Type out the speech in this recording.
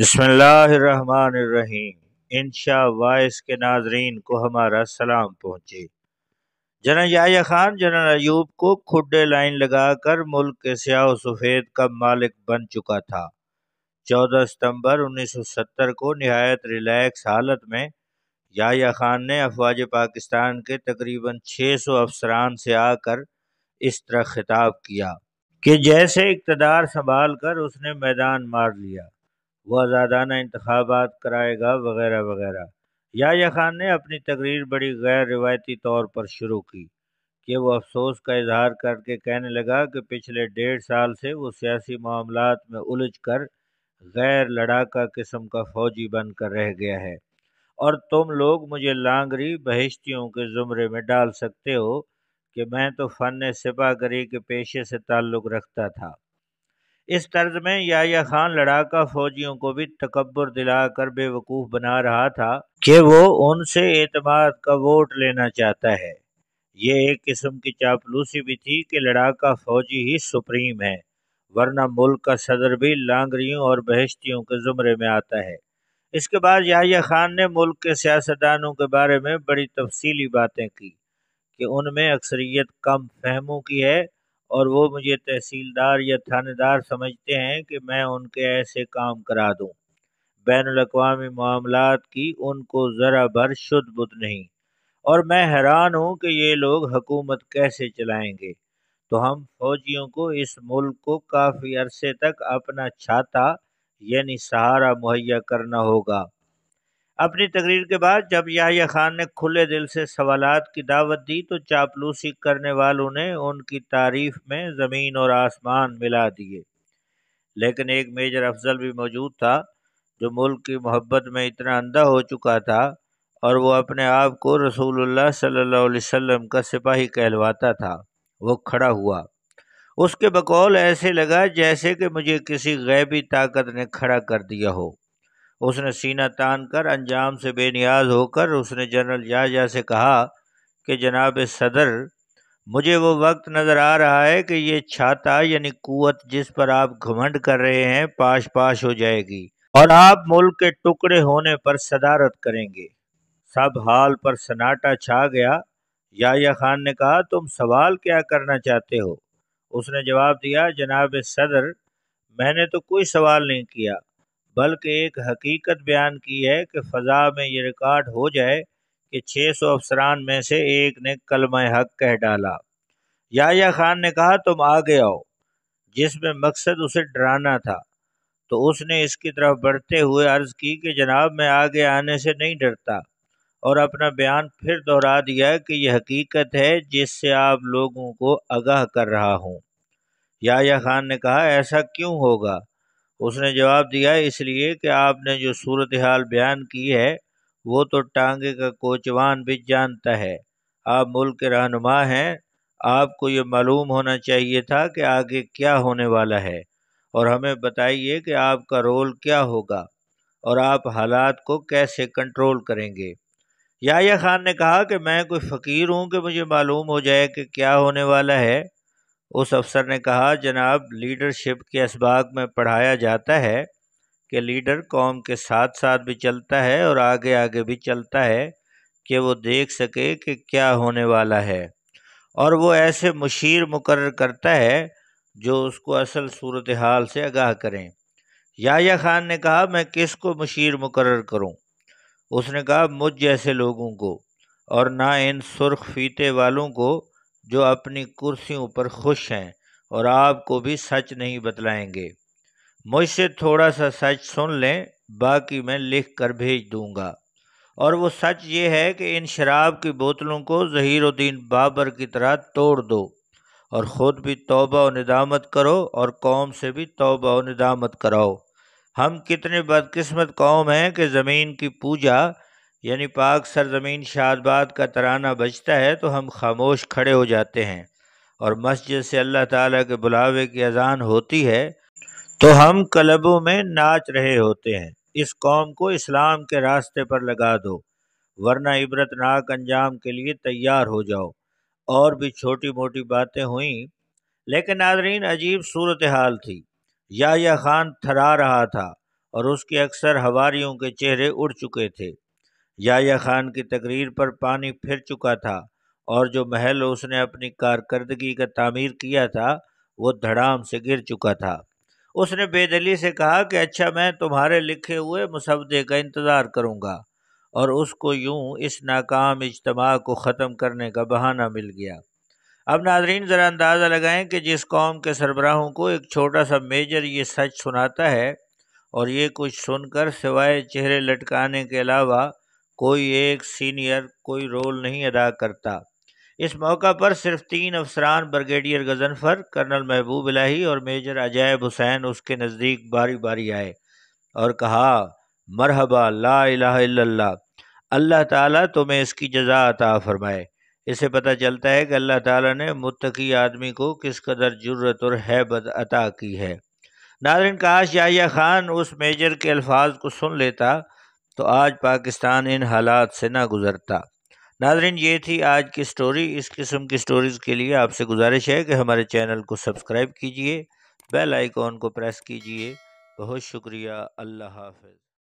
बसमीम इनशा वाइस के नाजरीन को हमारा सलाम पहुँचे जनरल या ख़ान जनरल अयूब को खुडे लाइन लगाकर मुल्क के स्याह सफ़ेद का मालिक बन चुका था 14 सितंबर 1970 को नहायत रिलैक्स हालत में या ख़ान ने अफवाज पाकिस्तान के तकरीबन 600 अफसरान से आकर इस तरह खिताब किया कि जैसे इकतदार संभाल कर उसने मैदान मार लिया वह आज़ादाना इंतबात कराएगा वगैरह वगैरह या खान ने अपनी तकरीर बड़ी गैर रिवायती तौर पर शुरू की कि वो अफसोस का इजहार करके कहने लगा कि पिछले डेढ़ साल से वो सियासी मामला में उलझ कर गैर लड़ाका किस्म का फौजी बनकर रह गया है और तुम लोग मुझे लांगरी बहिश्तियों के ज़ुमरे में डाल सकते हो कि मैं तो फ़न सिपागरी के पेशे से ताल्लुक़ रखता था इस तर्ज में या खान लड़ाका फौजियों को भी तकबर दिलाकर बेवकूफ़ बना रहा था कि वो उनसे एतमाद का वोट लेना चाहता है ये एक किस्म की चापलूसी भी थी कि लड़ाका फौजी ही सुप्रीम है वरना मुल्क का सदर भी लांगरियों और बहश्तियों के ज़ुमरे में आता है इसके बाद या खान ने मुल्क के सियासतदानों के बारे में बड़ी तफसीली बातें की कि उनमें अक्सरियत कम फहमों की है और वो मुझे तहसीलदार या थानेदार समझते हैं कि मैं उनके ऐसे काम करा दूँ बैन अवी मामला की उनको ज़रा भर शुद्ध बुद नहीं और मैं हैरान हूँ कि ये लोग हकूमत कैसे चलाएंगे तो हम फौजियों को इस मुल्क को काफ़ी अरसे तक अपना छाता यानी सहारा मुहैया करना होगा अपनी तकरीर के बाद जब याहिया खान ने खुले दिल से सवालात की दावत दी तो चापलूसी करने वालों ने उनकी तारीफ में ज़मीन और आसमान मिला दिए लेकिन एक मेजर अफजल भी मौजूद था जो मुल्क की मोहब्बत में इतना अंधा हो चुका था और वो अपने आप को रसूलुल्लाह सल्लल्लाहु अलैहि वसल्लम का सिपाही कहलवाता था वो खड़ा हुआ उसके बकौल ऐसे लगा जैसे कि मुझे किसी गैबी ताकत ने खड़ा कर दिया हो उसने सीना तान कर अंजाम से बेनियाज होकर उसने जनरल जाजा से कहा कि जनाब सदर मुझे वो वक्त नज़र आ रहा है कि ये छाता यानी कुत जिस पर आप घमंड कर रहे हैं पाश पाश हो जाएगी और आप मुल्क के टुकड़े होने पर सदारत करेंगे सब हाल पर सन्नाटा छा गया याया खान ने कहा तुम सवाल क्या करना चाहते हो उसने जवाब दिया जनाब सदर मैंने तो कोई सवाल नहीं किया बल्कि एक हकीकत बयान की है कि फ़जा में ये रिकॉर्ड हो जाए कि 600 अफसरान में से एक ने कलम हक कह डाला या खान ने कहा तुम आगे आओ जिसमें मकसद उसे डराना था तो उसने इसकी तरफ बढ़ते हुए अर्ज़ की कि जनाब मैं आगे आने से नहीं डरता और अपना बयान फिर दोहरा दिया कि यह हकीकत है जिससे आप लोगों को आगाह कर रहा हूँ या खान ने कहा ऐसा क्यों होगा उसने जवाब दिया इसलिए कि आपने जो सूरत हाल बयान की है वो तो टांगे का कोचवान भी जानता है आप मुल्क के रहनुमा हैं आपको ये मालूम होना चाहिए था कि आगे क्या होने वाला है और हमें बताइए कि आपका रोल क्या होगा और आप हालात को कैसे कंट्रोल करेंगे याया खान ने कहा कि मैं कोई फ़कीर हूँ कि मुझे मालूम हो जाए कि क्या होने वाला है उस अफसर ने कहा जनाब लीडरशिप के इसबाक में पढ़ाया जाता है कि लीडर कौम के साथ साथ भी चलता है और आगे आगे भी चलता है कि वो देख सके कि क्या होने वाला है और वो ऐसे मुशीर मुकर करता है जो उसको असल सूरत हाल से आगाह करें याया खान ने कहा मैं किस को मुशीर मुकर करूं? उसने कहा मुझ जैसे लोगों को और ना इन सुर्ख फीते वालों को जो अपनी कुर्सियों पर खुश हैं और आपको भी सच नहीं बतलाएंगे मुझसे थोड़ा सा सच सुन लें बाकी मैं लिख कर भेज दूंगा और वो सच ये है कि इन शराब की बोतलों को जहीरुद्दीन बाबर की तरह तोड़ दो और ख़ुद भी तौबा व निदामत करो और कौम से भी तौबा व निदामत कराओ हम कितने बदकिस्मत कौम हैं कि ज़मीन की पूजा यानी पाक सरजमीन शादबाद का तराना बजता है तो हम खामोश खड़े हो जाते हैं और मस्जिद से अल्लाह ताला के बुलावे की अजान होती है तो हम क्लबों में नाच रहे होते हैं इस कौम को इस्लाम के रास्ते पर लगा दो वरना इबरतनाक अंजाम के लिए तैयार हो जाओ और भी छोटी मोटी बातें हुईं लेकिन नादरीन अजीब सूरत हाल थी या खान थरा रहा था और उसके अक्सर हवारीयों के चेहरे उड़ चुके थे याया खान की तकरीर पर पानी फिर चुका था और जो महल उसने अपनी कारकर्दगी का तामीर किया था वो धड़ाम से गिर चुका था उसने बेदली से कहा कि अच्छा मैं तुम्हारे लिखे हुए मुसवदे का इंतज़ार करूँगा और उसको यूं इस नाकाम इजतमा को ख़त्म करने का बहाना मिल गया अब नाजरीन ज़रा अंदाज़ा लगाएं कि जिस कौम के सरबराहों को एक छोटा सा मेजर ये सच सुनाता है और ये कुछ सुनकर सिवाय चेहरे लटकाने के अलावा कोई एक सीनियर कोई रोल नहीं अदा करता इस मौका पर सिर्फ तीन अफसरान ब्रिगेडियर गजनफर कर्नल महबूब इलाही और मेजर अजायब हुसैन उसके नज़दीक बारी बारी आए और कहा मरहबा ला इला अल्लाह ताला तुम्हें इसकी जजा अता फरमाए इसे पता चलता है कि अल्लाह ताला ने मुत्तकी आदमी को किस कदर जुर्रत और हैबत अता की है नादरन काश याया खान उस मेजर के अल्फाज को सुन लेता तो आज पाकिस्तान इन हालात से ना गुज़रता नाजरीन ये थी आज की स्टोरी इस किस्म की स्टोरीज़ के लिए आपसे गुजारिश है कि हमारे चैनल को सब्सक्राइब कीजिए बेल आइकॉन को प्रेस कीजिए बहुत शुक्रिया अल्लाह हाफिज़